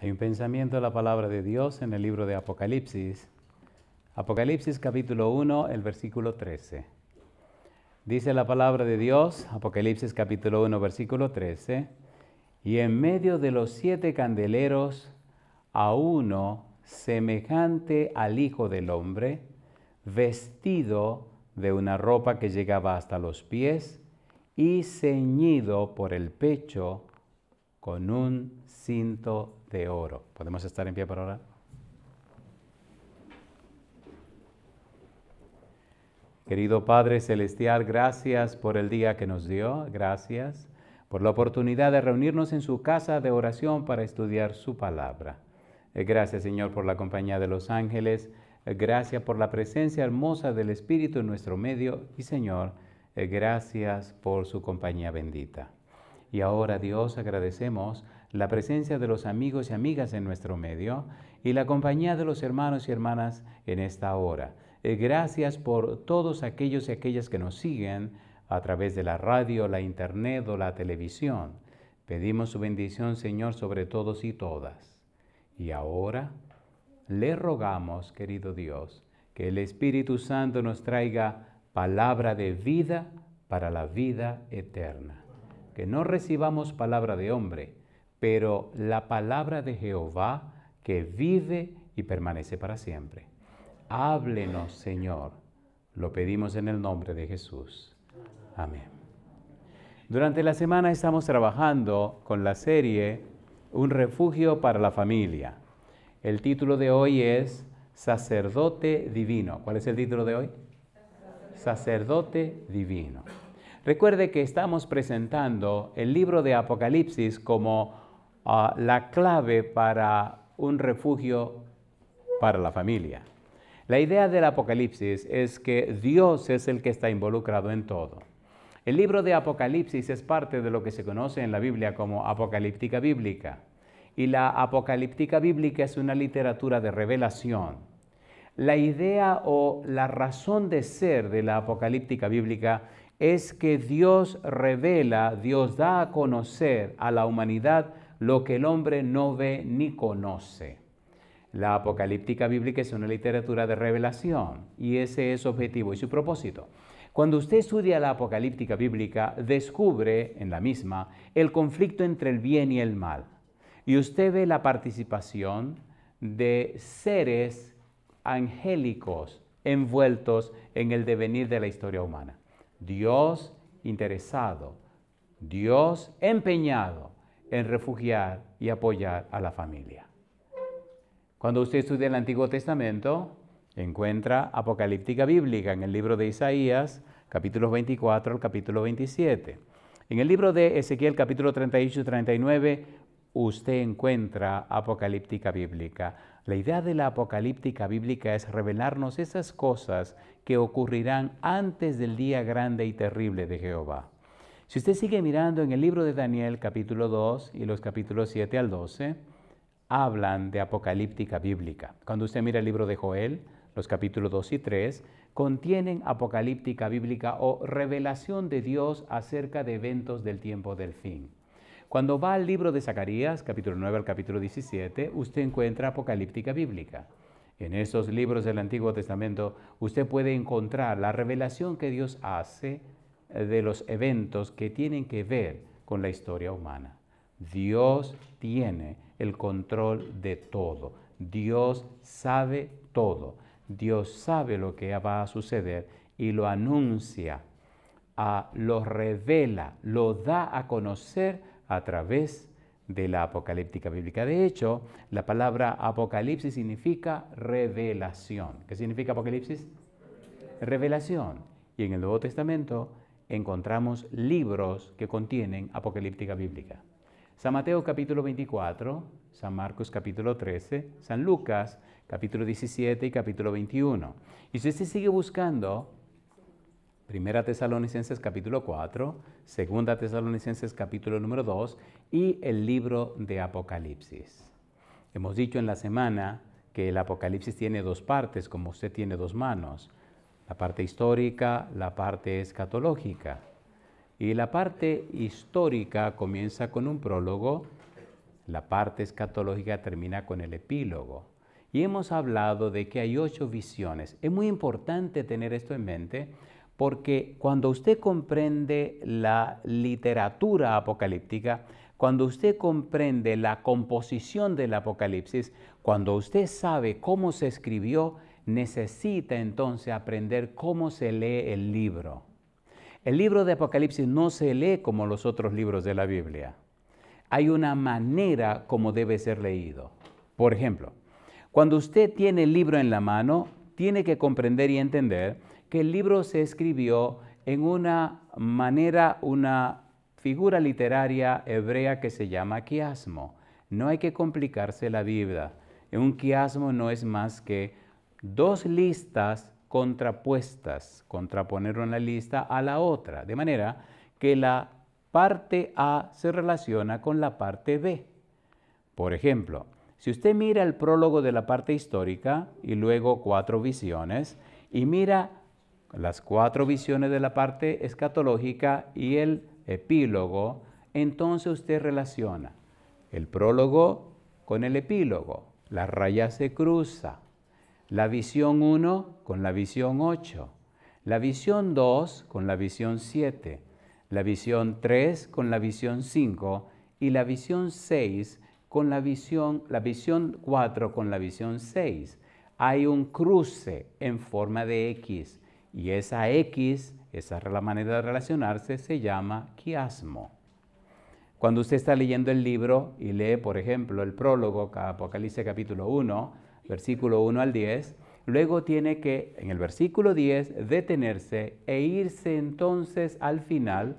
Hay un pensamiento de la palabra de Dios en el libro de Apocalipsis. Apocalipsis capítulo 1, el versículo 13. Dice la palabra de Dios, Apocalipsis capítulo 1, versículo 13, y en medio de los siete candeleros, a uno semejante al Hijo del Hombre, vestido de una ropa que llegaba hasta los pies y ceñido por el pecho con un cinto de oro. ¿Podemos estar en pie para ahora? Querido Padre Celestial, gracias por el día que nos dio, gracias por la oportunidad de reunirnos en su casa de oración para estudiar su palabra. Eh, gracias Señor por la compañía de los ángeles, eh, gracias por la presencia hermosa del Espíritu en nuestro medio y Señor, eh, gracias por su compañía bendita. Y ahora Dios agradecemos la presencia de los amigos y amigas en nuestro medio y la compañía de los hermanos y hermanas en esta hora. Eh, gracias por todos aquellos y aquellas que nos siguen a través de la radio, la internet o la televisión. Pedimos su bendición, Señor, sobre todos y todas. Y ahora le rogamos, querido Dios, que el Espíritu Santo nos traiga palabra de vida para la vida eterna que no recibamos palabra de hombre, pero la palabra de Jehová que vive y permanece para siempre. Háblenos, Señor. Lo pedimos en el nombre de Jesús. Amén. Durante la semana estamos trabajando con la serie Un refugio para la familia. El título de hoy es Sacerdote Divino. ¿Cuál es el título de hoy? Sacerdote, Divino. Recuerde que estamos presentando el libro de Apocalipsis como ah, la clave para un refugio para la familia. La idea del Apocalipsis es que Dios es el que está involucrado en todo. El libro de Apocalipsis es parte de lo que se conoce en la Biblia como apocalíptica bíblica. Y la apocalíptica bíblica es una literatura de revelación. La idea o la razón de ser de la apocalíptica bíblica es que Dios revela, Dios da a conocer a la humanidad lo que el hombre no ve ni conoce. La apocalíptica bíblica es una literatura de revelación y ese es su objetivo y su propósito. Cuando usted estudia la apocalíptica bíblica, descubre en la misma el conflicto entre el bien y el mal. Y usted ve la participación de seres angélicos envueltos en el devenir de la historia humana. Dios interesado, Dios empeñado en refugiar y apoyar a la familia. Cuando usted estudia el Antiguo Testamento, encuentra Apocalíptica Bíblica en el libro de Isaías, capítulos 24 al capítulo 27. En el libro de Ezequiel, capítulo 38 y 39, usted encuentra Apocalíptica Bíblica. La idea de la apocalíptica bíblica es revelarnos esas cosas que ocurrirán antes del día grande y terrible de Jehová. Si usted sigue mirando en el libro de Daniel capítulo 2 y los capítulos 7 al 12, hablan de apocalíptica bíblica. Cuando usted mira el libro de Joel, los capítulos 2 y 3, contienen apocalíptica bíblica o revelación de Dios acerca de eventos del tiempo del fin. Cuando va al libro de Zacarías, capítulo 9 al capítulo 17, usted encuentra Apocalíptica Bíblica. En esos libros del Antiguo Testamento usted puede encontrar la revelación que Dios hace eh, de los eventos que tienen que ver con la historia humana. Dios tiene el control de todo. Dios sabe todo. Dios sabe lo que va a suceder y lo anuncia, lo revela, lo da a conocer a través de la apocalíptica bíblica. De hecho, la palabra apocalipsis significa revelación. ¿Qué significa apocalipsis? Revelación. Y en el Nuevo Testamento encontramos libros que contienen apocalíptica bíblica. San Mateo capítulo 24, San Marcos capítulo 13, San Lucas capítulo 17 y capítulo 21. Y si se sigue buscando Primera Tesalonicenses capítulo 4, Segunda Tesalonicenses capítulo número 2 y el libro de Apocalipsis. Hemos dicho en la semana que el Apocalipsis tiene dos partes, como usted tiene dos manos, la parte histórica, la parte escatológica. Y la parte histórica comienza con un prólogo, la parte escatológica termina con el epílogo. Y hemos hablado de que hay ocho visiones. Es muy importante tener esto en mente porque cuando usted comprende la literatura apocalíptica, cuando usted comprende la composición del Apocalipsis, cuando usted sabe cómo se escribió, necesita entonces aprender cómo se lee el libro. El libro de Apocalipsis no se lee como los otros libros de la Biblia. Hay una manera como debe ser leído. Por ejemplo, cuando usted tiene el libro en la mano, tiene que comprender y entender que el libro se escribió en una manera, una figura literaria hebrea que se llama quiasmo. No hay que complicarse la vida. Un quiasmo no es más que dos listas contrapuestas, contraponer una lista a la otra, de manera que la parte A se relaciona con la parte B. Por ejemplo, si usted mira el prólogo de la parte histórica y luego cuatro visiones y mira las cuatro visiones de la parte escatológica y el epílogo, entonces usted relaciona el prólogo con el epílogo. La raya se cruza. La visión 1 con la visión 8. La visión 2 con la visión 7. La visión 3 con la visión 5. Y la visión 6 con la visión, la visión 4 con la visión 6. Hay un cruce en forma de X y esa X, esa manera de relacionarse, se llama quiasmo. Cuando usted está leyendo el libro y lee, por ejemplo, el prólogo, Apocalipsis capítulo 1, versículo 1 al 10, luego tiene que, en el versículo 10, detenerse e irse entonces al final,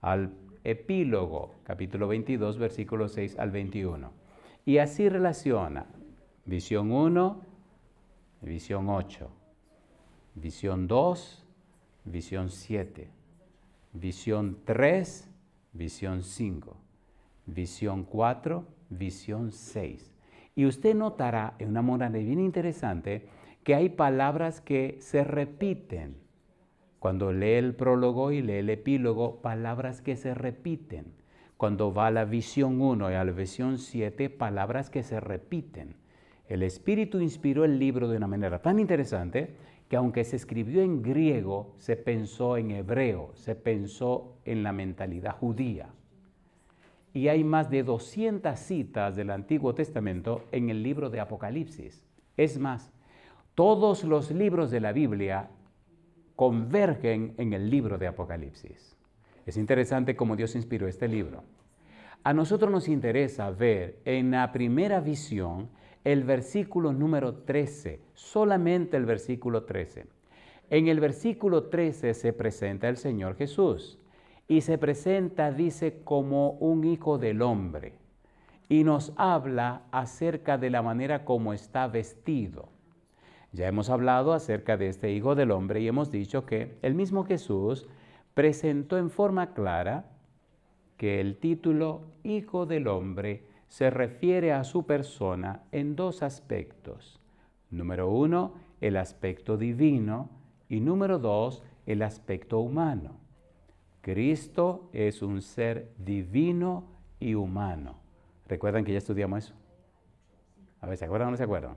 al epílogo, capítulo 22, versículo 6 al 21. Y así relaciona visión 1, visión 8, visión 2, visión 7, visión 3, visión 5, visión 4, visión 6. Y usted notará en una manera bien interesante que hay palabras que se repiten. Cuando lee el prólogo y lee el epílogo, palabras que se repiten. Cuando va a la visión 1 y a la visión 7, palabras que se repiten. El Espíritu inspiró el libro de una manera tan interesante que aunque se escribió en griego, se pensó en hebreo, se pensó en la mentalidad judía. Y hay más de 200 citas del Antiguo Testamento en el libro de Apocalipsis. Es más, todos los libros de la Biblia convergen en el libro de Apocalipsis. Es interesante cómo Dios inspiró este libro. A nosotros nos interesa ver en la primera visión el versículo número 13, solamente el versículo 13. En el versículo 13 se presenta el Señor Jesús y se presenta, dice, como un hijo del hombre y nos habla acerca de la manera como está vestido. Ya hemos hablado acerca de este hijo del hombre y hemos dicho que el mismo Jesús presentó en forma clara que el título Hijo del Hombre se refiere a su persona en dos aspectos. Número uno, el aspecto divino y número dos, el aspecto humano. Cristo es un ser divino y humano. ¿Recuerdan que ya estudiamos eso? A ver, ¿se acuerdan o no se acuerdan?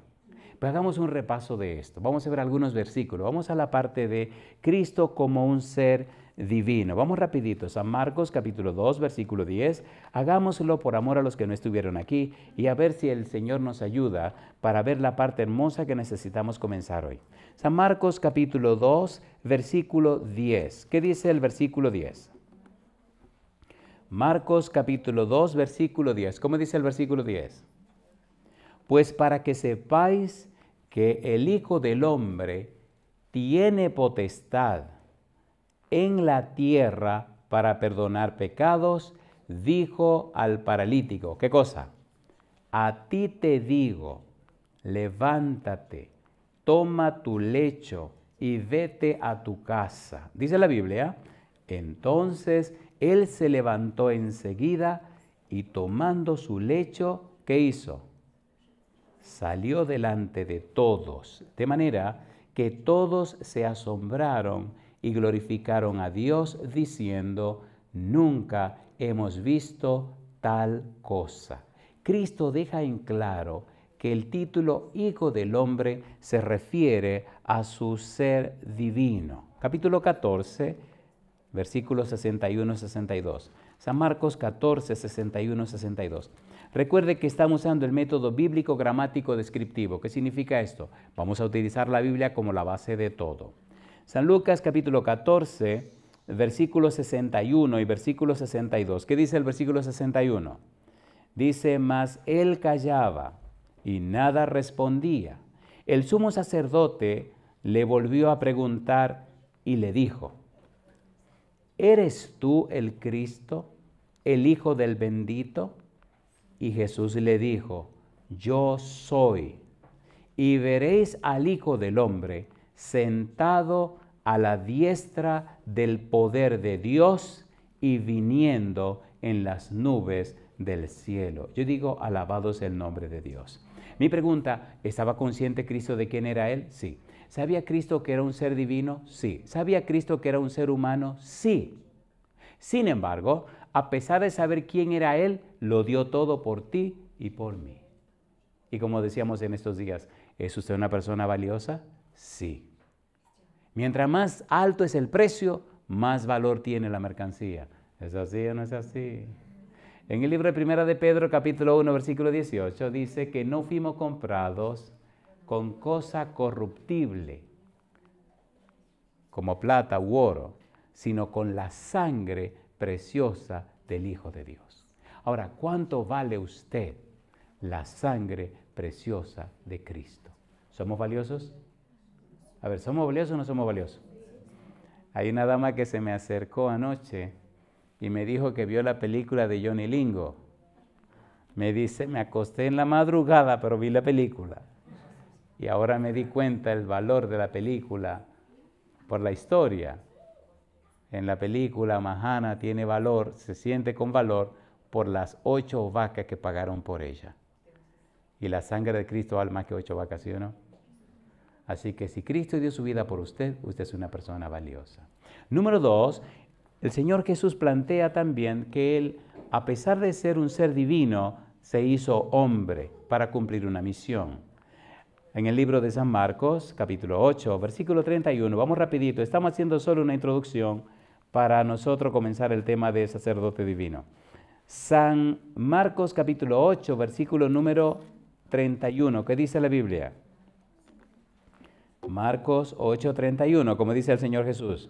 Pues hagamos un repaso de esto. Vamos a ver algunos versículos. Vamos a la parte de Cristo como un ser divino. Vamos rapidito, San Marcos capítulo 2, versículo 10. Hagámoslo por amor a los que no estuvieron aquí y a ver si el Señor nos ayuda para ver la parte hermosa que necesitamos comenzar hoy. San Marcos capítulo 2, versículo 10. ¿Qué dice el versículo 10? Marcos capítulo 2, versículo 10. ¿Cómo dice el versículo 10? Pues para que sepáis que el Hijo del Hombre tiene potestad en la tierra para perdonar pecados, dijo al paralítico, ¿qué cosa? A ti te digo, levántate, toma tu lecho y vete a tu casa. Dice la Biblia, entonces él se levantó enseguida y tomando su lecho, ¿qué hizo? Salió delante de todos, de manera que todos se asombraron y glorificaron a Dios diciendo, nunca hemos visto tal cosa. Cristo deja en claro que el título Hijo del Hombre se refiere a su ser divino. Capítulo 14, versículos 61-62. San Marcos 14, 61-62. Recuerde que estamos usando el método bíblico gramático descriptivo. ¿Qué significa esto? Vamos a utilizar la Biblia como la base de todo. San Lucas capítulo 14, versículo 61 y versículo 62. ¿Qué dice el versículo 61? Dice, mas él callaba y nada respondía. El sumo sacerdote le volvió a preguntar y le dijo, ¿eres tú el Cristo, el Hijo del bendito? Y Jesús le dijo, yo soy. Y veréis al Hijo del Hombre sentado a la diestra del poder de Dios y viniendo en las nubes del cielo. Yo digo, alabado es el nombre de Dios. Mi pregunta, ¿estaba consciente Cristo de quién era Él? Sí. ¿Sabía Cristo que era un ser divino? Sí. ¿Sabía Cristo que era un ser humano? Sí. Sin embargo, a pesar de saber quién era Él, lo dio todo por ti y por mí. Y como decíamos en estos días, ¿es usted una persona valiosa? sí. Mientras más alto es el precio, más valor tiene la mercancía. ¿Es así o no es así? En el libro de Primera de Pedro, capítulo 1, versículo 18, dice que no fuimos comprados con cosa corruptible, como plata u oro, sino con la sangre preciosa del Hijo de Dios. Ahora, ¿cuánto vale usted la sangre preciosa de Cristo? ¿Somos valiosos? A ver, ¿somos valiosos o no somos valiosos? Hay una dama que se me acercó anoche y me dijo que vio la película de Johnny Lingo. Me dice, me acosté en la madrugada, pero vi la película. Y ahora me di cuenta el valor de la película por la historia. En la película Mahana tiene valor, se siente con valor por las ocho vacas que pagaron por ella. Y la sangre de Cristo vale más que ocho vacas, ¿sí o no? Así que si Cristo dio su vida por usted, usted es una persona valiosa. Número dos, el Señor Jesús plantea también que Él, a pesar de ser un ser divino, se hizo hombre para cumplir una misión. En el libro de San Marcos, capítulo 8, versículo 31, vamos rapidito, estamos haciendo solo una introducción para nosotros comenzar el tema de sacerdote divino. San Marcos, capítulo 8, versículo número 31, ¿qué dice la Biblia? Marcos 8:31, como dice el Señor Jesús.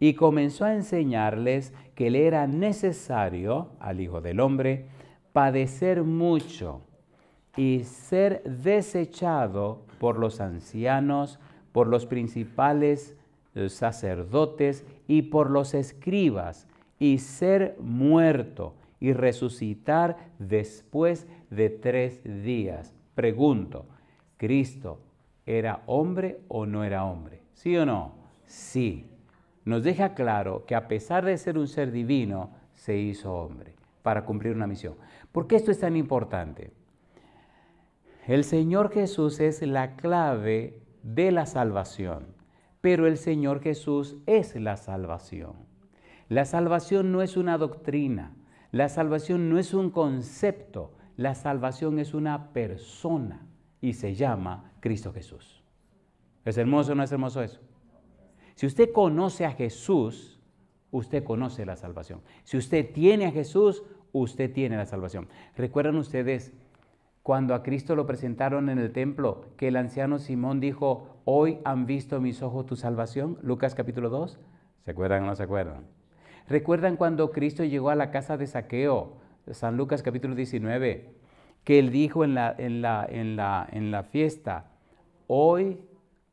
Y comenzó a enseñarles que le era necesario al Hijo del Hombre padecer mucho y ser desechado por los ancianos, por los principales eh, sacerdotes y por los escribas, y ser muerto y resucitar después de tres días. Pregunto, ¿Cristo ¿Era hombre o no era hombre? ¿Sí o no? Sí. Nos deja claro que a pesar de ser un ser divino, se hizo hombre para cumplir una misión. ¿Por qué esto es tan importante? El Señor Jesús es la clave de la salvación, pero el Señor Jesús es la salvación. La salvación no es una doctrina, la salvación no es un concepto, la salvación es una persona y se llama Cristo Jesús. ¿Es hermoso o no es hermoso eso? Si usted conoce a Jesús, usted conoce la salvación. Si usted tiene a Jesús, usted tiene la salvación. ¿Recuerdan ustedes cuando a Cristo lo presentaron en el templo que el anciano Simón dijo, hoy han visto mis ojos tu salvación? Lucas capítulo 2. ¿Se acuerdan o no se acuerdan? ¿Recuerdan cuando Cristo llegó a la casa de Saqueo? San Lucas capítulo 19, que él dijo en la, la, la, en la fiesta, hoy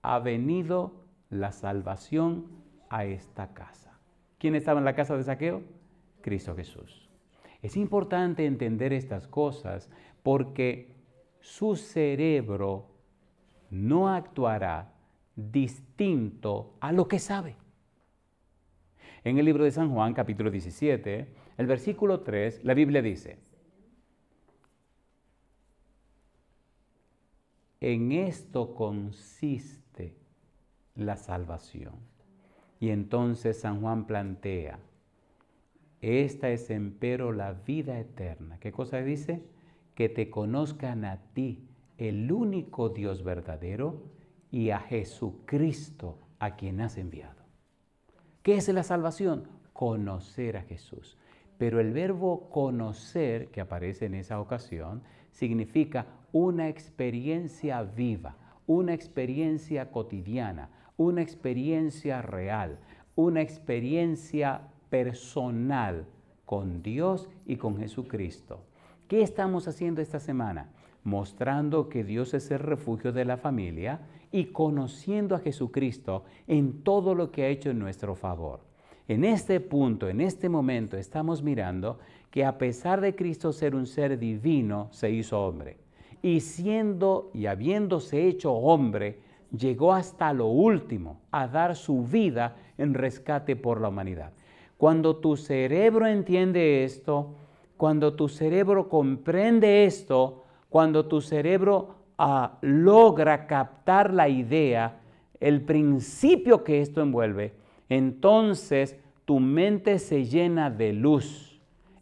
ha venido la salvación a esta casa. ¿Quién estaba en la casa de saqueo? Cristo Jesús. Es importante entender estas cosas porque su cerebro no actuará distinto a lo que sabe. En el libro de San Juan, capítulo 17, el versículo 3, la Biblia dice, En esto consiste la salvación. Y entonces San Juan plantea, esta es empero la vida eterna. ¿Qué cosa dice? Que te conozcan a ti, el único Dios verdadero, y a Jesucristo, a quien has enviado. ¿Qué es la salvación? Conocer a Jesús. Pero el verbo conocer que aparece en esa ocasión significa una experiencia viva, una experiencia cotidiana, una experiencia real, una experiencia personal con Dios y con Jesucristo. ¿Qué estamos haciendo esta semana? Mostrando que Dios es el refugio de la familia y conociendo a Jesucristo en todo lo que ha hecho en nuestro favor. En este punto, en este momento, estamos mirando que a pesar de Cristo ser un ser divino, se hizo hombre. Y siendo y habiéndose hecho hombre, llegó hasta lo último, a dar su vida en rescate por la humanidad. Cuando tu cerebro entiende esto, cuando tu cerebro comprende esto, cuando tu cerebro ah, logra captar la idea, el principio que esto envuelve, entonces tu mente se llena de luz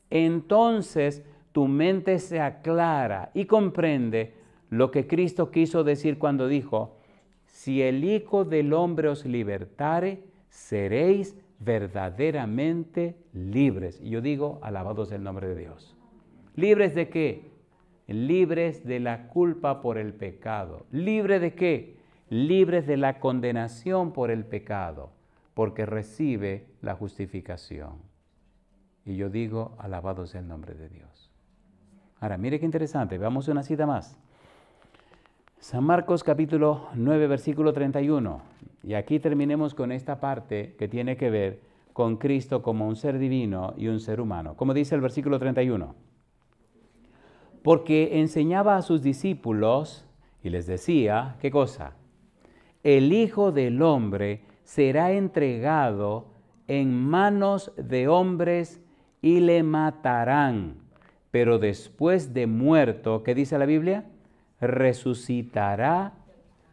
entonces tu mente se aclara y comprende lo que Cristo quiso decir cuando dijo, si el Hijo del Hombre os libertare, seréis verdaderamente libres. Y yo digo, alabados el nombre de Dios. ¿Libres de qué? Libres de la culpa por el pecado. Libres de qué? Libres de la condenación por el pecado, porque recibe la justificación. Y yo digo, alabado sea el nombre de Dios. Ahora, mire qué interesante, veamos una cita más. San Marcos capítulo 9, versículo 31. Y aquí terminemos con esta parte que tiene que ver con Cristo como un ser divino y un ser humano. Como dice el versículo 31. Porque enseñaba a sus discípulos y les decía, ¿qué cosa? El Hijo del Hombre será entregado en manos de hombres y le matarán, pero después de muerto, ¿qué dice la Biblia? Resucitará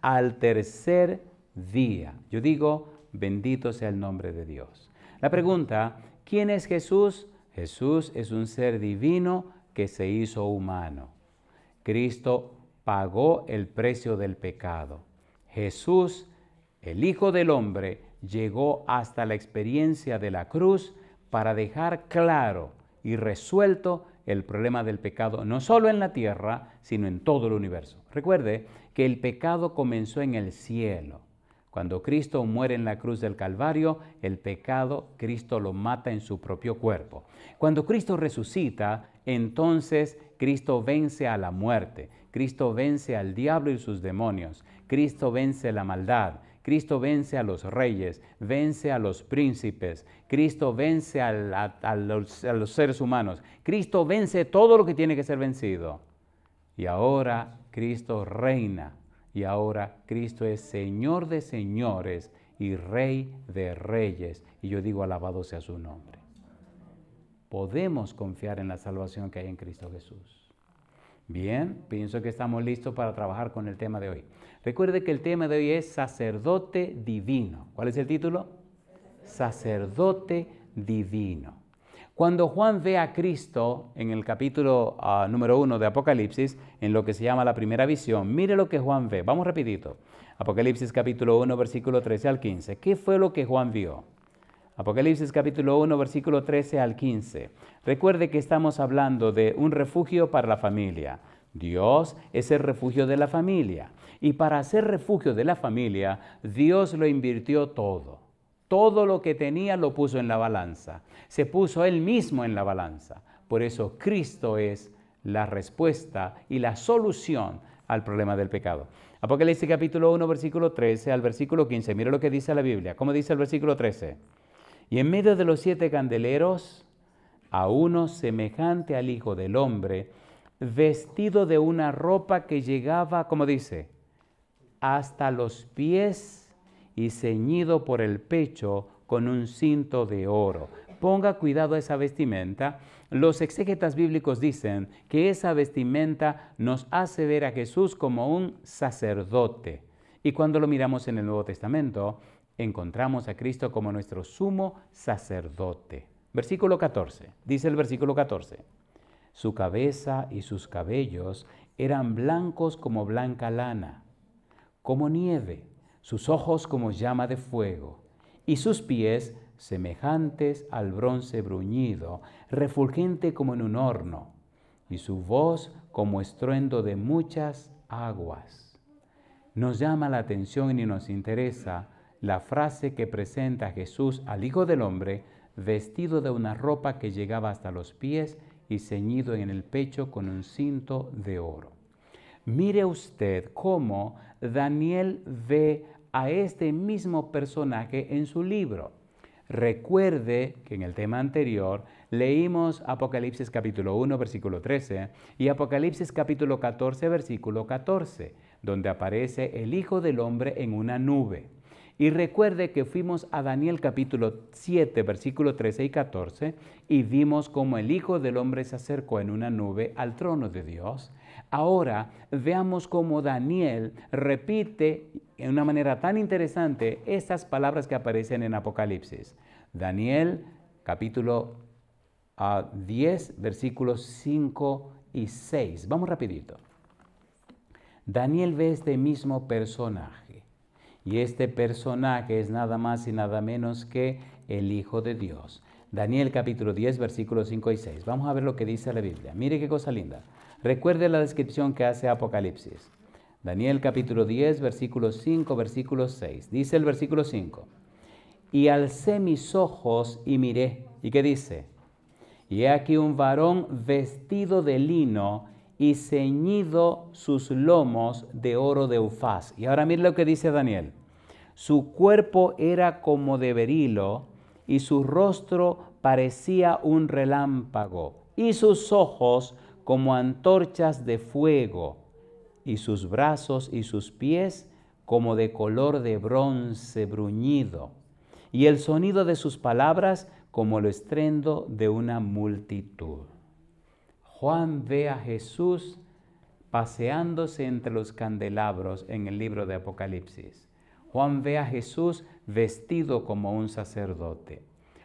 al tercer día. Yo digo, bendito sea el nombre de Dios. La pregunta, ¿quién es Jesús? Jesús es un ser divino que se hizo humano. Cristo pagó el precio del pecado. Jesús, el Hijo del Hombre, llegó hasta la experiencia de la cruz para dejar claro y resuelto el problema del pecado, no solo en la tierra, sino en todo el universo. Recuerde que el pecado comenzó en el cielo. Cuando Cristo muere en la cruz del Calvario, el pecado Cristo lo mata en su propio cuerpo. Cuando Cristo resucita, entonces Cristo vence a la muerte, Cristo vence al diablo y sus demonios, Cristo vence la maldad, Cristo vence a los reyes, vence a los príncipes, Cristo vence a, los seres humanos, Cristo vence todo lo que tiene que ser vencido. Y ahora Cristo reina, y ahora Cristo es Señor de señores y Rey de reyes. Y yo digo, alabado sea su nombre. Podemos confiar en la salvación que hay en Cristo Jesús. Bien, pienso que estamos listos para trabajar con el tema de hoy. Recuerde que el tema de hoy es sacerdote divino. ¿Cuál es el título? Sacerdote divino. Cuando Juan ve a Cristo en el capítulo ah, número uno de Apocalipsis, en lo que se llama la primera visión, mire lo que Juan ve. Vamos rapidito. Apocalipsis capítulo 1, versículo 13 al 15. ¿Qué fue lo que Juan vio? Apocalipsis capítulo 1, versículo 13 al 15. Recuerde que estamos hablando de un refugio para la familia. Dios es el refugio de la familia. Y para ser refugio de la familia, Dios lo invirtió todo. Todo lo que tenía lo puso en la balanza. Se puso Él mismo en la balanza. Por eso Cristo es la respuesta y la solución al problema del pecado. Apocalipsis capítulo 1, versículo 13 al versículo 15. Mira lo que dice la Biblia. ¿Cómo dice el versículo 13? Y en medio de los siete candeleros, a uno semejante al Hijo del Hombre, vestido de una ropa que llegaba, como dice, hasta los pies y ceñido por el pecho con un cinto de oro. Ponga cuidado a esa vestimenta. Los exégetas bíblicos dicen que esa vestimenta nos hace ver a Jesús como un sacerdote. Y cuando lo miramos en el Nuevo Testamento, encontramos a Cristo como nuestro sumo sacerdote. Versículo 14. Dice el versículo 14. Su cabeza y sus cabellos eran blancos como blanca lana, como nieve, sus ojos como llama de fuego, y sus pies semejantes al bronce bruñido, refulgente como en un horno, y su voz como estruendo de muchas aguas. Nos llama la atención y nos interesa la frase que presenta Jesús al Hijo del Hombre vestido de una ropa que llegaba hasta los pies y ceñido en el pecho con un cinto de oro. Mire usted cómo Daniel ve a este mismo personaje en su libro. Recuerde que en el tema anterior leímos Apocalipsis capítulo 1 versículo 13 y Apocalipsis capítulo 14 versículo 14, donde aparece el Hijo del Hombre en una nube. Y recuerde que fuimos a Daniel capítulo 7, versículo 13 y 14, y vimos cómo el Hijo del Hombre se acercó en una nube al trono de Dios. Ahora veamos cómo Daniel repite en una manera tan interesante estas palabras que aparecen en Apocalipsis. Daniel capítulo a ah, 10, versículos 5 y 6. Vamos rapidito. Daniel ve este mismo personaje y este personaje es nada más y nada menos que el Hijo de Dios. Daniel capítulo 10, versículos 5 y 6. Vamos a ver lo que dice la Biblia. Mire qué cosa linda. Recuerde la descripción que hace Apocalipsis. Daniel capítulo 10, versículo 5, versículo 6. Dice el versículo 5. Y alcé mis ojos y miré. ¿Y qué dice? Y he aquí un varón vestido de lino y ceñido sus lomos de oro de Ufaz. Y ahora mire lo que dice Daniel. Su cuerpo era como de berilo y su rostro parecía un relámpago y sus ojos como antorchas de fuego y sus brazos y sus pies como de color de bronce bruñido y el sonido de sus palabras como el estrendo de una multitud. Juan ve a Jesús paseándose entre los candelabros en el libro de Apocalipsis. Juan ve a Jesús vestido como un sacerdote.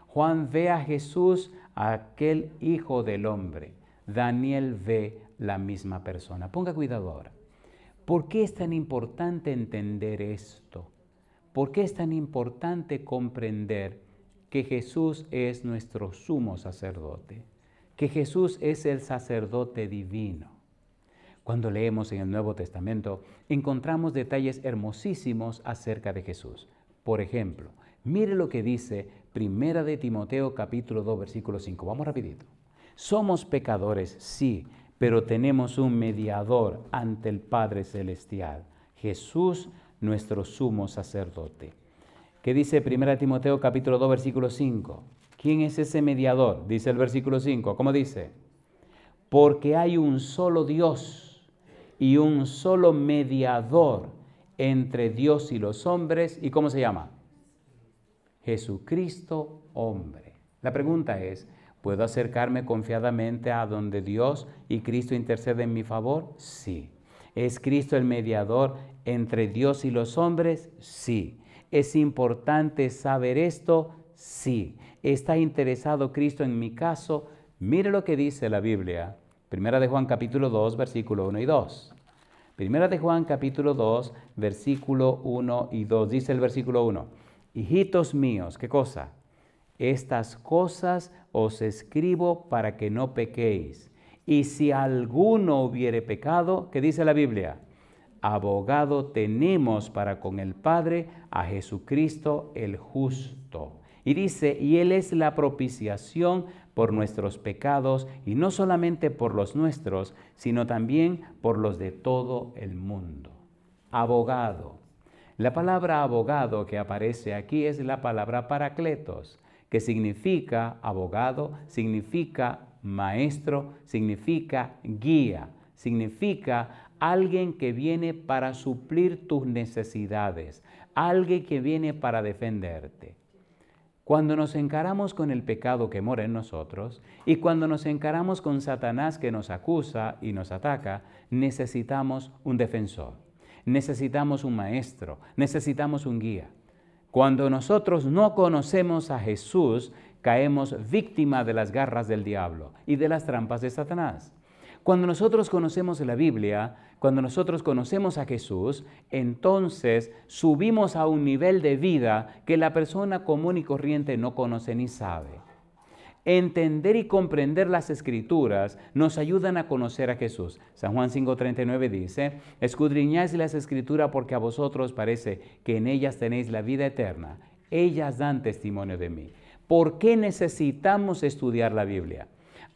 Juan ve a Jesús, aquel hijo del hombre. Daniel ve la misma persona. Ponga cuidado ahora. ¿Por qué es tan importante entender esto? ¿Por qué es tan importante comprender que Jesús es nuestro sumo sacerdote? que Jesús es el sacerdote divino. Cuando leemos en el Nuevo Testamento, encontramos detalles hermosísimos acerca de Jesús. Por ejemplo, mire lo que dice Primera de Timoteo capítulo 2 versículo 5. Vamos rapidito. Somos pecadores, sí, pero tenemos un mediador ante el Padre Celestial, Jesús nuestro sumo sacerdote. ¿Qué dice 1 Timoteo capítulo 2 versículo 5? ¿Quién es ese mediador? Dice el versículo 5. ¿Cómo dice? Porque hay un solo Dios y un solo mediador entre Dios y los hombres. ¿Y cómo se llama? Jesucristo hombre. La pregunta es, ¿puedo acercarme confiadamente a donde Dios y Cristo interceden en mi favor? Sí. ¿Es Cristo el mediador entre Dios y los hombres? Sí. ¿Es importante saber esto? Sí. ¿Está interesado Cristo en mi caso? Mire lo que dice la Biblia. Primera de Juan capítulo 2, versículo 1 y 2. Primera de Juan capítulo 2, versículo 1 y 2. Dice el versículo 1. Hijitos míos, ¿qué cosa? Estas cosas os escribo para que no pequéis. Y si alguno hubiere pecado, ¿qué dice la Biblia? Abogado tenemos para con el Padre a Jesucristo el justo. Y dice, y Él es la propiciación por nuestros pecados, y no solamente por los nuestros, sino también por los de todo el mundo. Abogado. La palabra abogado que aparece aquí es la palabra paracletos, que significa abogado, significa maestro, significa guía, significa alguien que viene para suplir tus necesidades, alguien que viene para defenderte. Cuando nos encaramos con el pecado que mora en nosotros y cuando nos encaramos con Satanás que nos acusa y nos ataca, necesitamos un defensor, necesitamos un maestro, necesitamos un guía. Cuando nosotros no conocemos a Jesús, caemos víctima de las garras del diablo y de las trampas de Satanás. Cuando nosotros conocemos la Biblia, cuando nosotros conocemos a Jesús, entonces subimos a un nivel de vida que la persona común y corriente no conoce ni sabe. Entender y comprender las escrituras nos ayudan a conocer a Jesús. San Juan 5:39 dice, escudriñáis las escrituras porque a vosotros parece que en ellas tenéis la vida eterna. Ellas dan testimonio de mí. ¿Por qué necesitamos estudiar la Biblia?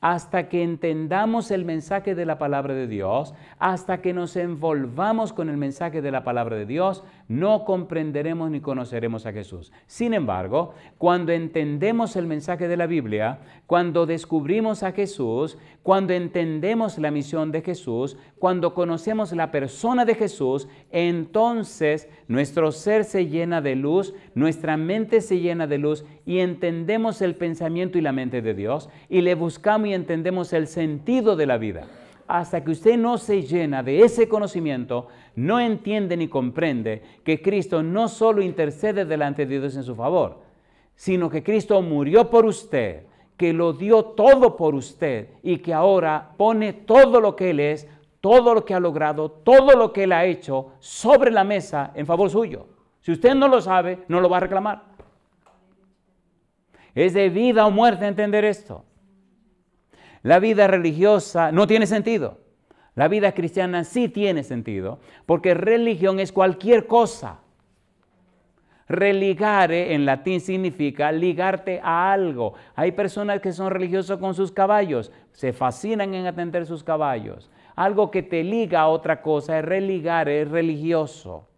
hasta que entendamos el mensaje de la palabra de Dios, hasta que nos envolvamos con el mensaje de la palabra de Dios, no comprenderemos ni conoceremos a Jesús. Sin embargo, cuando entendemos el mensaje de la Biblia, cuando descubrimos a Jesús, cuando entendemos la misión de Jesús, cuando conocemos la persona de Jesús, entonces nuestro ser se llena de luz, nuestra mente se llena de luz y entendemos el pensamiento y la mente de Dios y le buscamos y entendemos el sentido de la vida. Hasta que usted no se llena de ese conocimiento, no entiende ni comprende que Cristo no solo intercede delante de Dios en su favor, sino que Cristo murió por usted, que lo dio todo por usted y que ahora pone todo lo que Él es, todo lo que ha logrado, todo lo que Él ha hecho sobre la mesa en favor suyo. Si usted no lo sabe, no lo va a reclamar. Es de vida o muerte entender esto. La vida religiosa no tiene sentido. La vida cristiana sí tiene sentido, porque religión es cualquier cosa. Religare en latín significa ligarte a algo. Hay personas que son religiosas con sus caballos, se fascinan en atender sus caballos. Algo que te liga a otra cosa es religar, es religioso.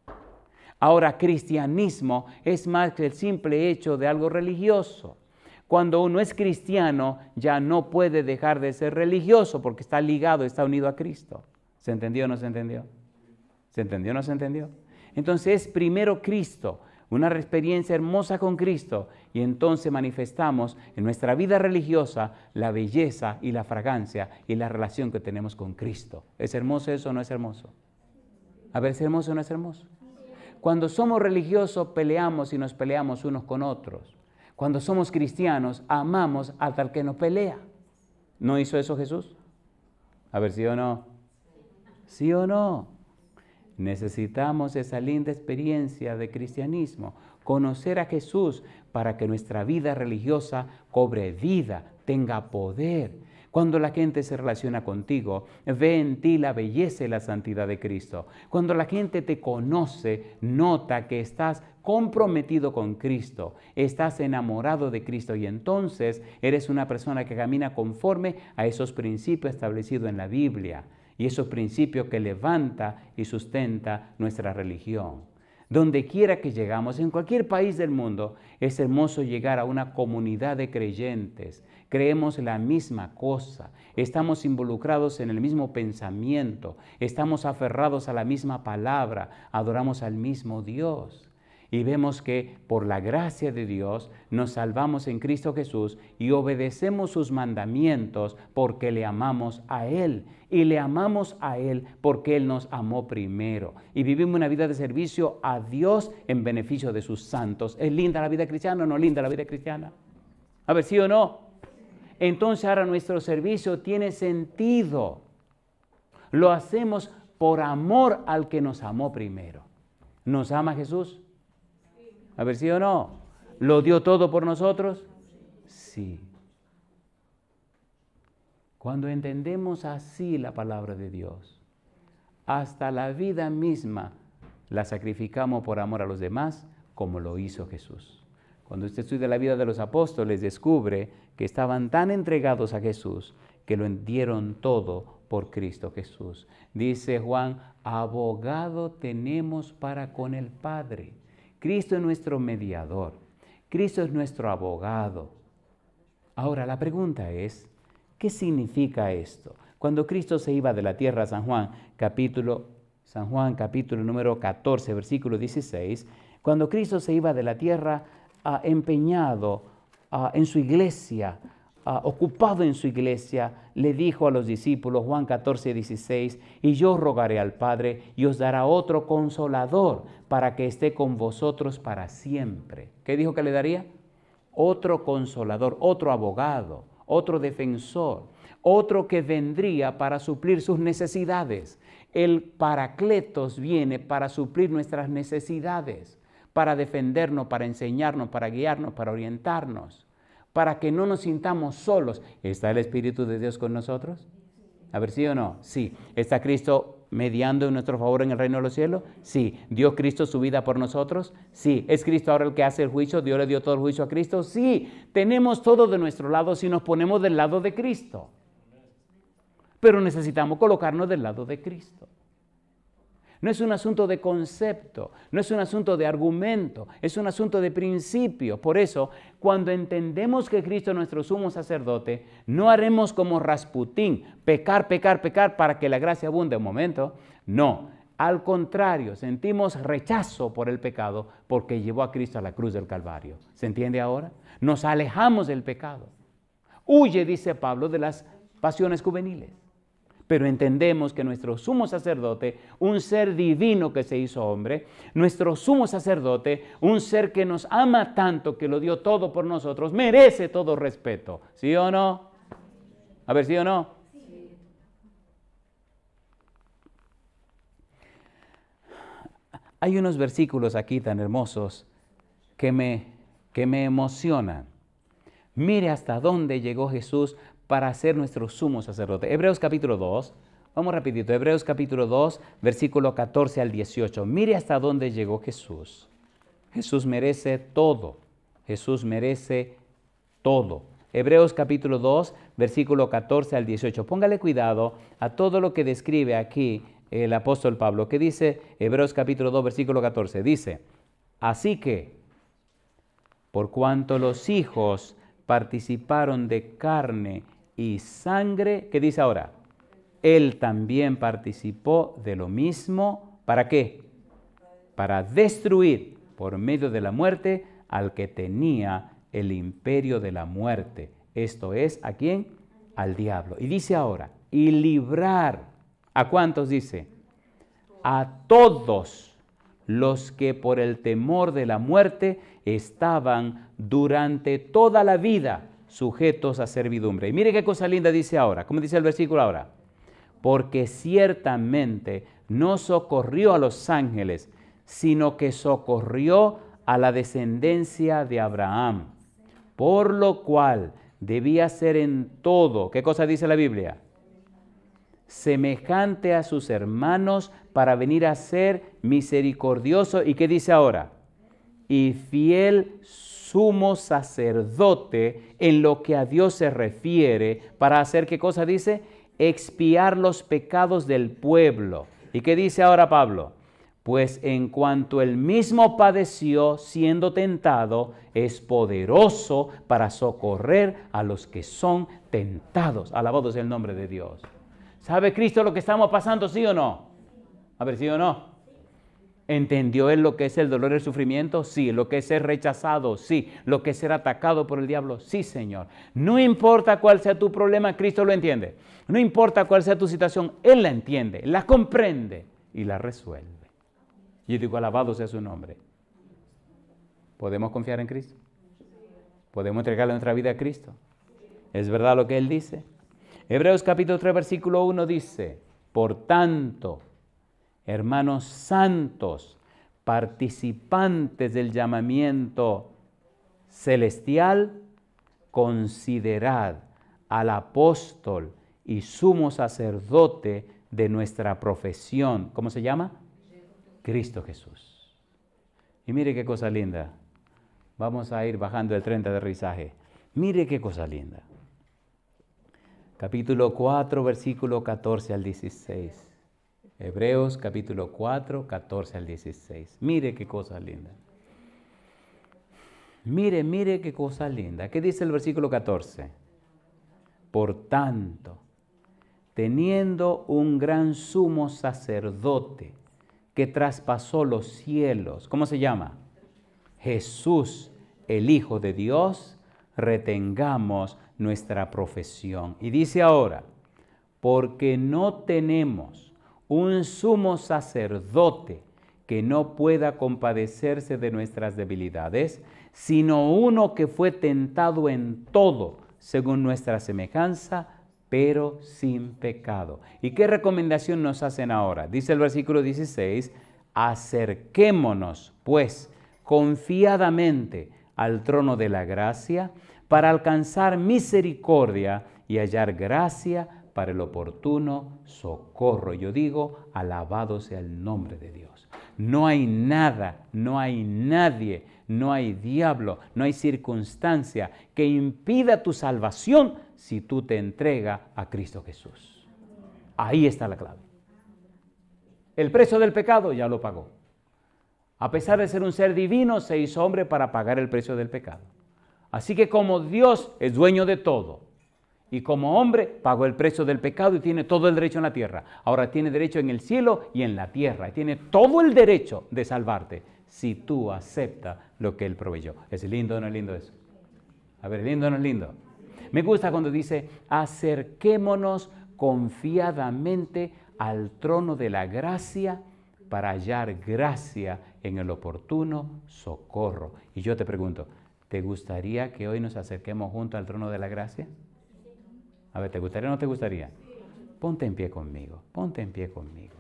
Ahora, cristianismo es más que el simple hecho de algo religioso. Cuando uno es cristiano, ya no puede dejar de ser religioso porque está ligado, está unido a Cristo. ¿Se entendió o no se entendió? ¿Se entendió o no se entendió? Entonces, primero Cristo, una experiencia hermosa con Cristo, y entonces manifestamos en nuestra vida religiosa la belleza y la fragancia y la relación que tenemos con Cristo. ¿Es hermoso eso o no es hermoso? A ver, ¿es hermoso o no es hermoso? Cuando somos religiosos peleamos y nos peleamos unos con otros. Cuando somos cristianos, amamos hasta el que nos pelea. ¿No hizo eso Jesús? A ver, ¿sí o no? ¿Sí o no? Necesitamos esa linda experiencia de cristianismo, conocer a Jesús para que nuestra vida religiosa cobre vida, tenga poder, cuando la gente se relaciona contigo, ve en ti la belleza y la santidad de Cristo. Cuando la gente te conoce, nota que estás comprometido con Cristo, estás enamorado de Cristo y entonces eres una persona que camina conforme a esos principios establecidos en la Biblia y esos principios que levanta y sustenta nuestra religión. Donde quiera que llegamos, en cualquier país del mundo, es hermoso llegar a una comunidad de creyentes creemos la misma cosa, estamos involucrados en el mismo pensamiento, estamos aferrados a la misma palabra, adoramos al mismo Dios. Y vemos que por la gracia de Dios nos salvamos en Cristo Jesús y obedecemos sus mandamientos porque le amamos a Él. Y le amamos a Él porque Él nos amó primero. Y vivimos una vida de servicio a Dios en beneficio de sus santos. ¿Es linda la vida cristiana o no linda la vida cristiana? A ver, sí o no entonces ahora nuestro servicio tiene sentido. Lo hacemos por amor al que nos amó primero. ¿Nos ama Jesús? A ver, si o no. ¿Lo dio todo por nosotros? Sí. Cuando entendemos así la palabra de Dios, hasta la vida misma la sacrificamos por amor a los demás, como lo hizo Jesús. Cuando usted estudia la vida de los apóstoles, descubre que estaban tan entregados a Jesús que lo dieron todo por Cristo Jesús. Dice Juan, abogado tenemos para con el Padre. Cristo es nuestro mediador. Cristo es nuestro abogado. Ahora la pregunta es, ¿qué significa esto? Cuando Cristo se iba de la tierra San Juan, capítulo San Juan capítulo número 14, versículo 16, cuando Cristo se iba de la tierra ah, empeñado Ah, en su iglesia, ah, ocupado en su iglesia, le dijo a los discípulos, Juan 14, 16, y yo rogaré al Padre y os dará otro consolador para que esté con vosotros para siempre. ¿Qué dijo que le daría? Otro consolador, otro abogado, otro defensor, otro que vendría para suplir sus necesidades. El paracletos viene para suplir nuestras necesidades, para defendernos, para enseñarnos, para guiarnos, para orientarnos para que no nos sintamos solos. ¿Está el Espíritu de Dios con nosotros? A ver, sí o no. Sí. ¿Está Cristo mediando en nuestro favor en el reino de los cielos? Sí. ¿Dio Cristo su vida por nosotros? Sí. ¿Es Cristo ahora el que hace el juicio? ¿Dios le dio todo el juicio a Cristo? Sí. Tenemos todo de nuestro lado si nos ponemos del lado de Cristo. Pero necesitamos colocarnos del lado de Cristo. No es un asunto de concepto, no es un asunto de argumento, es un asunto de principio. Por eso, cuando entendemos que Cristo es nuestro sumo sacerdote, no haremos como Rasputín, pecar, pecar, pecar para que la gracia abunde un momento. No, al contrario, sentimos rechazo por el pecado porque llevó a Cristo a la cruz del Calvario. ¿Se entiende ahora? Nos alejamos del pecado. Huye, dice Pablo, de las pasiones juveniles pero entendemos que nuestro sumo sacerdote, un ser divino que se hizo hombre, nuestro sumo sacerdote, un ser que nos ama tanto, que lo dio todo por nosotros, merece todo respeto. ¿Sí o no? A ver, ¿sí o no? Hay unos versículos aquí tan hermosos que me, que me emocionan. Mire hasta dónde llegó Jesús para ser nuestro sumo sacerdote. Hebreos capítulo 2, vamos rapidito, Hebreos capítulo 2, versículo 14 al 18. Mire hasta dónde llegó Jesús. Jesús merece todo. Jesús merece todo. Hebreos capítulo 2, versículo 14 al 18. Póngale cuidado a todo lo que describe aquí el apóstol Pablo, ¿Qué dice, Hebreos capítulo 2, versículo 14, dice, así que, por cuanto los hijos participaron de carne y sangre, ¿qué dice ahora? Él también participó de lo mismo, ¿para qué? Para destruir por medio de la muerte al que tenía el imperio de la muerte. Esto es, ¿a quién? Al diablo. Y dice ahora, y librar, ¿a cuántos dice? A todos los que por el temor de la muerte estaban durante toda la vida sujetos a servidumbre. Y mire qué cosa linda dice ahora, ¿cómo dice el versículo ahora? Porque ciertamente no socorrió a los ángeles, sino que socorrió a la descendencia de Abraham, por lo cual debía ser en todo, ¿qué cosa dice la Biblia? Semejante a sus hermanos para venir a ser misericordioso. ¿Y qué dice ahora? Y fiel sumo sacerdote en lo que a Dios se refiere para hacer qué cosa dice? Expiar los pecados del pueblo. ¿Y qué dice ahora Pablo? Pues en cuanto el mismo padeció siendo tentado, es poderoso para socorrer a los que son tentados. Alabados el nombre de Dios. ¿Sabe Cristo lo que estamos pasando, sí o no? A ver, sí o no. ¿Entendió él lo que es el dolor y el sufrimiento? Sí. ¿Lo que es ser rechazado? Sí. ¿Lo que es ser atacado por el diablo? Sí, Señor. No importa cuál sea tu problema, Cristo lo entiende. No importa cuál sea tu situación, Él la entiende, la comprende y la resuelve. Y digo, alabado sea su nombre. ¿Podemos confiar en Cristo? ¿Podemos entregarle nuestra vida a Cristo? ¿Es verdad lo que Él dice? Hebreos capítulo 3, versículo 1 dice, por tanto, hermanos santos, participantes del llamamiento celestial, considerad al apóstol y sumo sacerdote de nuestra profesión. ¿Cómo se llama? Cristo Jesús. Y mire qué cosa linda. Vamos a ir bajando el tren de aterrizaje. Mire qué cosa linda. Capítulo 4, versículo 14 al 16. Hebreos capítulo 4, 14 al 16. Mire qué cosa linda. Mire, mire qué cosa linda. ¿Qué dice el versículo 14? Por tanto, teniendo un gran sumo sacerdote que traspasó los cielos, ¿cómo se llama? Jesús, el Hijo de Dios, retengamos nuestra profesión. Y dice ahora, porque no tenemos un sumo sacerdote que no pueda compadecerse de nuestras debilidades, sino uno que fue tentado en todo, según nuestra semejanza, pero sin pecado. ¿Y qué recomendación nos hacen ahora? Dice el versículo 16, acerquémonos, pues, confiadamente al trono de la gracia, para alcanzar misericordia y hallar gracia para el oportuno socorro. Yo digo, alabado sea el nombre de Dios. No hay nada, no hay nadie, no hay diablo, no hay circunstancia que impida tu salvación si tú te entregas a Cristo Jesús. Ahí está la clave. El precio del pecado ya lo pagó. A pesar de ser un ser divino, se hizo hombre para pagar el precio del pecado. Así que como Dios es dueño de todo, y como hombre pagó el precio del pecado y tiene todo el derecho en la tierra. Ahora tiene derecho en el cielo y en la tierra. Y tiene todo el derecho de salvarte si tú aceptas lo que Él proveyó. ¿Es lindo o no es lindo eso? A ver, ¿lindo o no es lindo? Me gusta cuando dice, acerquémonos confiadamente al trono de la gracia para hallar gracia en el oportuno socorro. Y yo te pregunto, ¿te gustaría que hoy nos acerquemos junto al trono de la gracia? A ver, ¿te gustaría o no te gustaría? Ponte en pie conmigo, ponte en pie conmigo.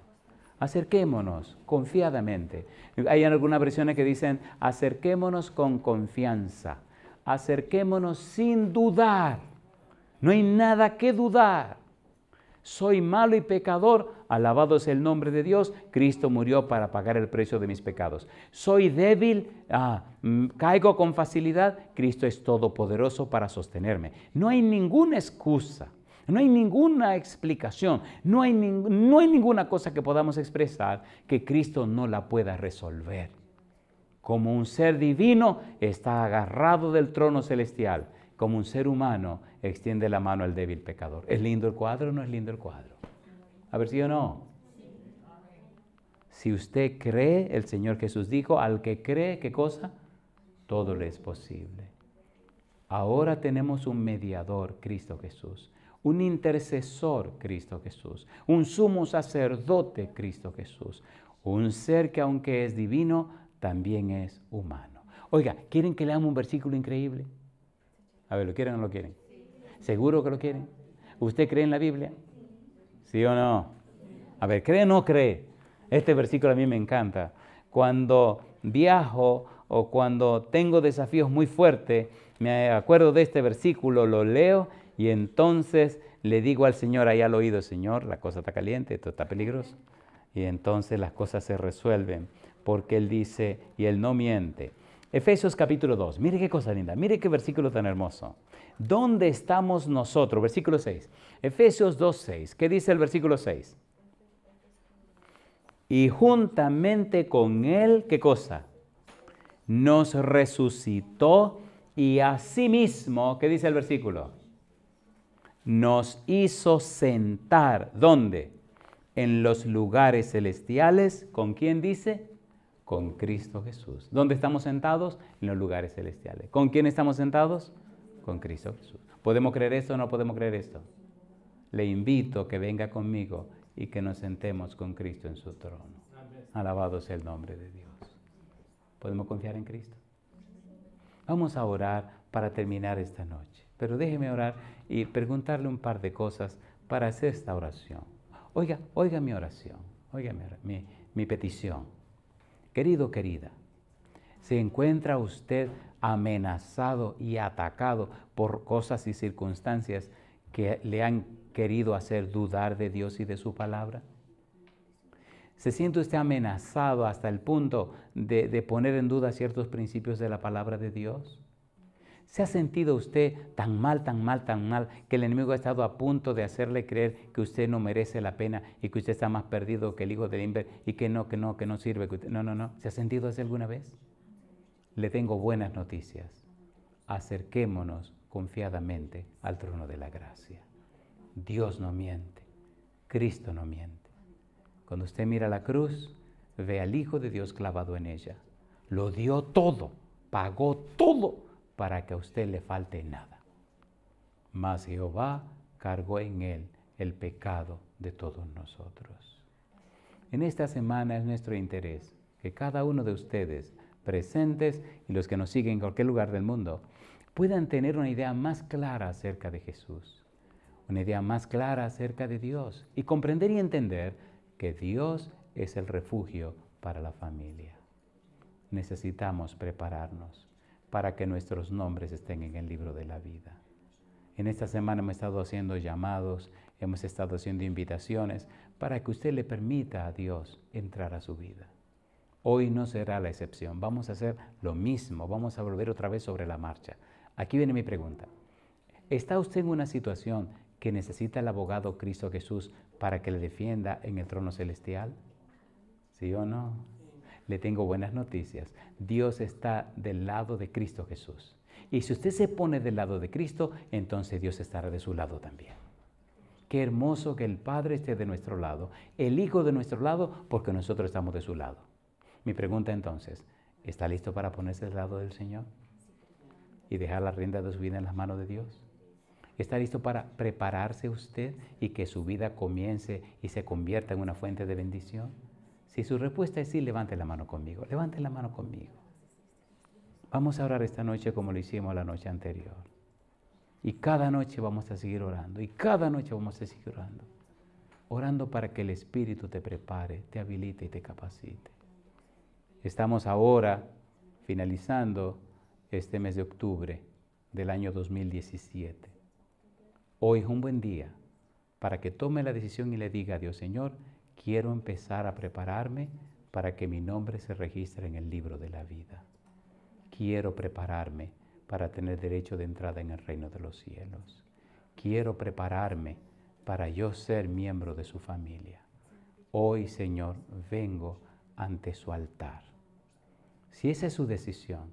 Acerquémonos confiadamente. Hay algunas versiones que dicen, acerquémonos con confianza, acerquémonos sin dudar. No hay nada que dudar soy malo y pecador, alabado es el nombre de Dios, Cristo murió para pagar el precio de mis pecados. Soy débil, ah, mm, caigo con facilidad, Cristo es todopoderoso para sostenerme. No hay ninguna excusa, no hay ninguna explicación, no hay, no hay ninguna cosa que podamos expresar que Cristo no la pueda resolver. Como un ser divino está agarrado del trono celestial como un ser humano, extiende la mano al débil pecador. ¿Es lindo el cuadro o no es lindo el cuadro? A ver si ¿sí o no. Si usted cree, el Señor Jesús dijo, al que cree, ¿qué cosa? Todo le es posible. Ahora tenemos un mediador, Cristo Jesús, un intercesor, Cristo Jesús, un sumo sacerdote, Cristo Jesús, un ser que aunque es divino, también es humano. Oiga, ¿quieren que leamos un versículo increíble? A ver, ¿lo quieren o no lo quieren? ¿Seguro que lo quieren? ¿Usted cree en la Biblia? ¿Sí o no? A ver, ¿cree o no cree? Este versículo a mí me encanta. Cuando viajo o cuando tengo desafíos muy fuertes, me acuerdo de este versículo, lo leo y entonces le digo al Señor ahí al oído, Señor, la cosa está caliente, esto está peligroso. Y entonces las cosas se resuelven porque Él dice, y Él no miente, Efesios capítulo 2. Mire qué cosa linda, mire qué versículo tan hermoso. ¿Dónde estamos nosotros? Versículo 6. Efesios 2, 6. ¿Qué dice el versículo 6? Y juntamente con Él, ¿qué cosa? Nos resucitó y mismo, ¿qué dice el versículo? Nos hizo sentar. ¿Dónde? En los lugares celestiales. ¿Con quién dice? con Cristo Jesús. ¿Dónde estamos sentados? En los lugares celestiales. ¿Con quién estamos sentados? Con Cristo Jesús. ¿Podemos creer esto o no podemos creer esto? Le invito que venga conmigo y que nos sentemos con Cristo en su trono. Alabado sea el nombre de Dios. ¿Podemos confiar en Cristo? Vamos a orar para terminar esta noche. Pero déjeme orar y preguntarle un par de cosas para hacer esta oración. Oiga, oiga mi oración, oiga mi petición. Querido, querida, se encuentra usted amenazado y atacado por cosas y circunstancias que le han querido hacer dudar de Dios y de su palabra? ¿Se siente usted amenazado hasta el punto de, de poner en duda ciertos principios de la palabra de Dios? ¿Se ha sentido usted tan mal, tan mal, tan mal que el enemigo ha estado a punto de hacerle creer que usted no merece la pena y que usted está más perdido que el hijo de Limber y que no, que no, que no sirve? No, no, no. ¿Se ha sentido así alguna vez? Le tengo buenas noticias. Acerquémonos confiadamente al trono de la gracia. Dios no miente. Cristo no miente. Cuando usted mira la cruz, ve al Hijo de Dios clavado en ella. Lo dio todo, pagó todo para que a usted le falte nada. Mas Jehová cargó en él el pecado de todos nosotros. En esta semana es nuestro interés que cada uno de ustedes, presentes y los que nos siguen en cualquier lugar del mundo, puedan tener una idea más clara acerca de Jesús, una idea más clara acerca de Dios y comprender y entender que Dios es el refugio para la familia. Necesitamos prepararnos para que nuestros nombres estén en el libro de la vida. En esta semana hemos estado haciendo llamados, hemos estado haciendo invitaciones para que usted le permita a Dios entrar a su vida. Hoy no será la excepción, vamos a hacer lo mismo, vamos a volver otra vez sobre la marcha. Aquí viene mi pregunta. ¿Está usted en una situación que necesita el abogado Cristo Jesús para que le defienda en el trono celestial? ¿Sí o no? Le tengo buenas noticias. Dios está del lado de Cristo Jesús. Y si usted se pone del lado de Cristo, entonces Dios estará de su lado también. Qué hermoso que el Padre esté de nuestro lado, el Hijo de nuestro lado, porque nosotros estamos de su lado. Mi pregunta entonces, ¿está listo para ponerse del lado del Señor? Y dejar la rienda de su vida en las manos de Dios. ¿Está listo para prepararse usted y que su vida comience y se convierta en una fuente de bendición? Si su respuesta es sí, levante la mano conmigo, levante la mano conmigo. Vamos a orar esta noche como lo hicimos la noche anterior. Y cada noche vamos a seguir orando, y cada noche vamos a seguir orando. Orando para que el Espíritu te prepare, te habilite y te capacite. Estamos ahora finalizando este mes de octubre del año 2017. Hoy es un buen día para que tome la decisión y le diga a Dios, Señor, quiero empezar a prepararme para que mi nombre se registre en el libro de la vida. Quiero prepararme para tener derecho de entrada en el reino de los cielos. Quiero prepararme para yo ser miembro de su familia. Hoy, Señor, vengo ante su altar. Si esa es su decisión,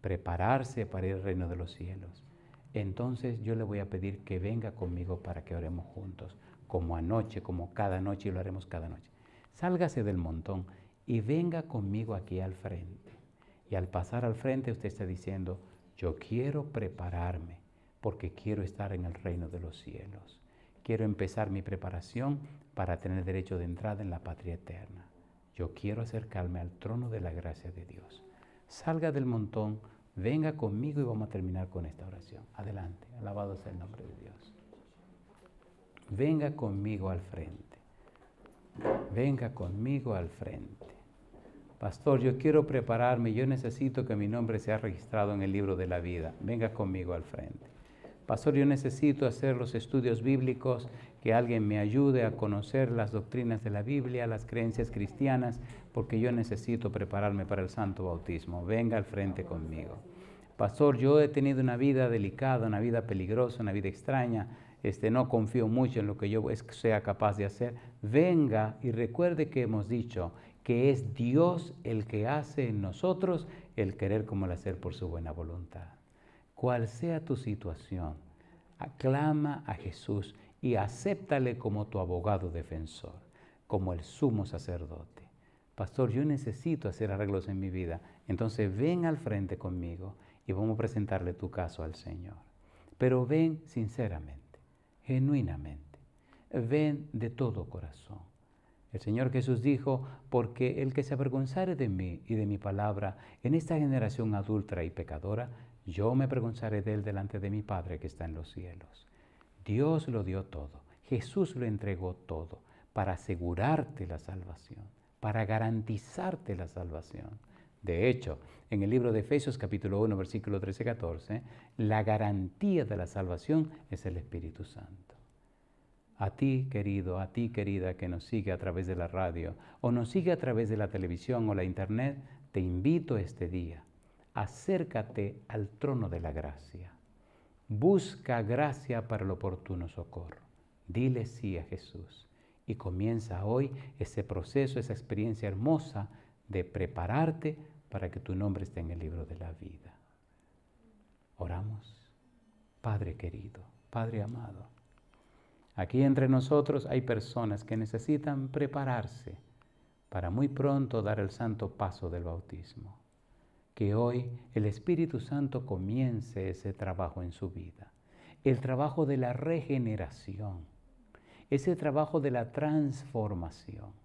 prepararse para el reino de los cielos, entonces yo le voy a pedir que venga conmigo para que oremos juntos como anoche, como cada noche, y lo haremos cada noche. Sálgase del montón y venga conmigo aquí al frente. Y al pasar al frente usted está diciendo, yo quiero prepararme porque quiero estar en el reino de los cielos. Quiero empezar mi preparación para tener derecho de entrada en la patria eterna. Yo quiero acercarme al trono de la gracia de Dios. Salga del montón, venga conmigo y vamos a terminar con esta oración. Adelante, alabado sea el nombre de Dios venga conmigo al frente. Venga conmigo al frente. Pastor, yo quiero prepararme, yo necesito que mi nombre sea registrado en el libro de la vida. Venga conmigo al frente. Pastor, yo necesito hacer los estudios bíblicos, que alguien me ayude a conocer las doctrinas de la Biblia, las creencias cristianas, porque yo necesito prepararme para el santo bautismo. Venga al frente conmigo. Pastor, yo he tenido una vida delicada, una vida peligrosa, una vida extraña. Este, no confío mucho en lo que yo sea capaz de hacer, venga y recuerde que hemos dicho que es Dios el que hace en nosotros el querer como el hacer por su buena voluntad. Cual sea tu situación, aclama a Jesús y acéptale como tu abogado defensor, como el sumo sacerdote. Pastor, yo necesito hacer arreglos en mi vida, entonces ven al frente conmigo y vamos a presentarle tu caso al Señor. Pero ven sinceramente genuinamente. Ven de todo corazón. El Señor Jesús dijo, porque el que se avergonzare de mí y de mi palabra en esta generación adulta y pecadora, yo me avergonzaré de él delante de mi Padre que está en los cielos. Dios lo dio todo, Jesús lo entregó todo para asegurarte la salvación, para garantizarte la salvación de hecho, en el libro de Efesios capítulo 1, versículo 13-14, la garantía de la salvación es el Espíritu Santo. A ti, querido, a ti, querida, que nos sigue a través de la radio o nos sigue a través de la televisión o la internet, te invito este día. Acércate al trono de la gracia. Busca gracia para el oportuno socorro. Dile sí a Jesús. Y comienza hoy ese proceso, esa experiencia hermosa de prepararte para que tu nombre esté en el libro de la vida. Oramos. Padre querido, Padre amado, aquí entre nosotros hay personas que necesitan prepararse para muy pronto dar el santo paso del bautismo. Que hoy el Espíritu Santo comience ese trabajo en su vida, el trabajo de la regeneración, ese trabajo de la transformación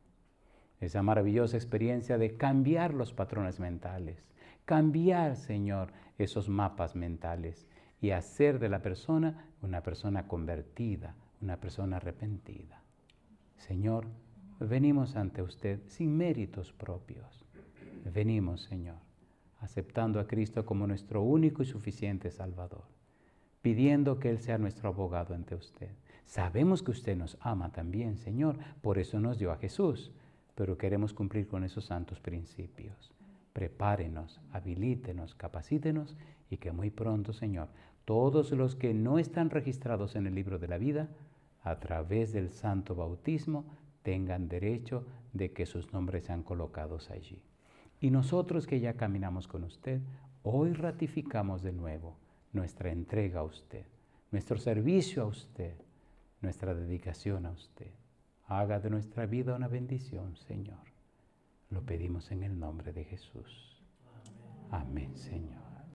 esa maravillosa experiencia de cambiar los patrones mentales, cambiar, Señor, esos mapas mentales y hacer de la persona una persona convertida, una persona arrepentida. Señor, venimos ante usted sin méritos propios. Venimos, Señor, aceptando a Cristo como nuestro único y suficiente Salvador, pidiendo que Él sea nuestro abogado ante usted. Sabemos que usted nos ama también, Señor, por eso nos dio a Jesús pero queremos cumplir con esos santos principios. Prepárenos, habilítenos, capacítenos y que muy pronto, Señor, todos los que no están registrados en el libro de la vida, a través del santo bautismo, tengan derecho de que sus nombres sean colocados allí. Y nosotros que ya caminamos con usted, hoy ratificamos de nuevo nuestra entrega a usted, nuestro servicio a usted, nuestra dedicación a usted. Haga de nuestra vida una bendición, Señor. Lo pedimos en el nombre de Jesús. Amén, Señor.